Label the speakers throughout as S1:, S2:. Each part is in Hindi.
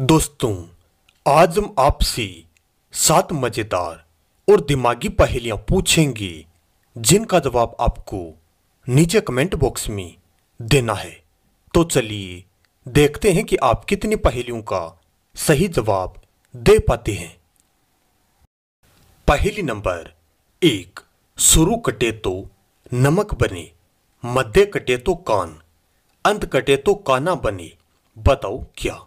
S1: दोस्तों आज हम आपसे सात मज़ेदार और दिमागी पहेलियां पूछेंगे जिनका जवाब आपको नीचे कमेंट बॉक्स में देना है तो चलिए देखते हैं कि आप कितनी पहेलियों का सही जवाब दे पाते हैं पहली नंबर एक शुरू कटे तो नमक बने मध्य कटे तो कान अंत कटे तो काना बने बताओ क्या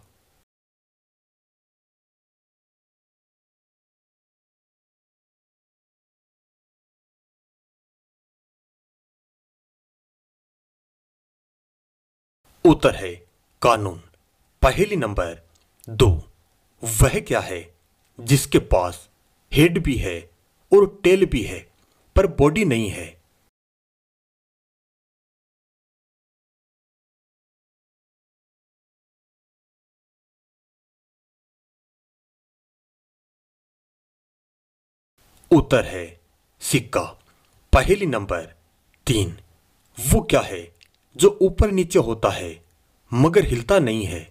S1: उत्तर है कानून पहली नंबर दो वह क्या है जिसके पास हेड भी है और टेल भी है पर बॉडी नहीं है उत्तर है सिक्का पहली नंबर तीन वो क्या है जो ऊपर नीचे होता है मगर हिलता नहीं है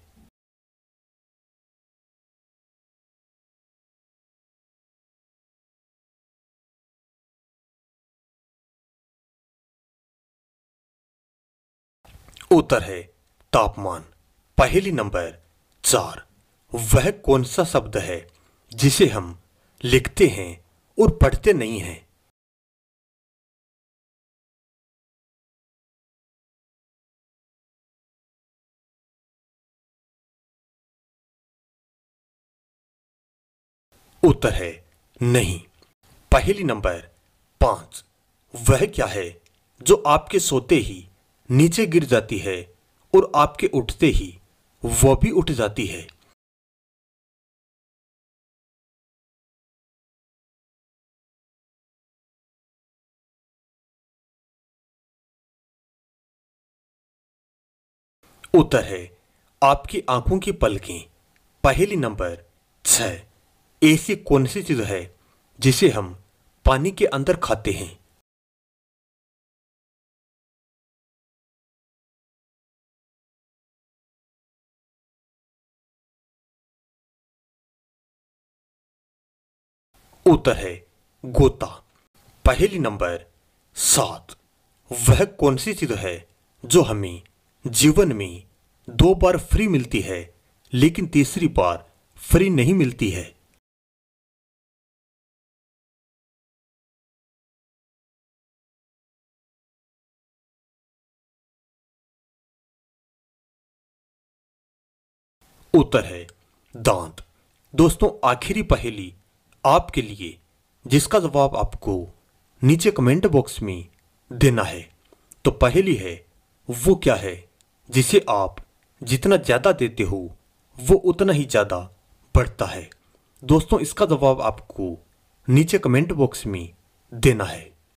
S1: उत्तर है तापमान पहली नंबर चार वह कौन सा शब्द है जिसे हम लिखते हैं और
S2: पढ़ते नहीं हैं उत्तर है नहीं
S1: पहली नंबर पांच वह क्या है जो आपके सोते ही नीचे गिर जाती है और आपके उठते ही वह भी उठ जाती है उत्तर है आपकी आंखों की पलकें पहली नंबर छह ऐसी कौन सी चीज़ है जिसे हम पानी के अंदर खाते हैं उत्तर है गोता पहली नंबर सात वह कौन सी चीज है जो हमें जीवन में दो बार फ्री मिलती है लेकिन तीसरी बार फ्री नहीं मिलती है उत्तर है दांत दोस्तों आखिरी पहेली आपके लिए जिसका जवाब आपको नीचे कमेंट बॉक्स में देना है तो पहेली है वो क्या है जिसे आप जितना ज़्यादा देते हो वो उतना ही ज़्यादा बढ़ता है दोस्तों इसका जवाब आपको नीचे कमेंट बॉक्स में देना है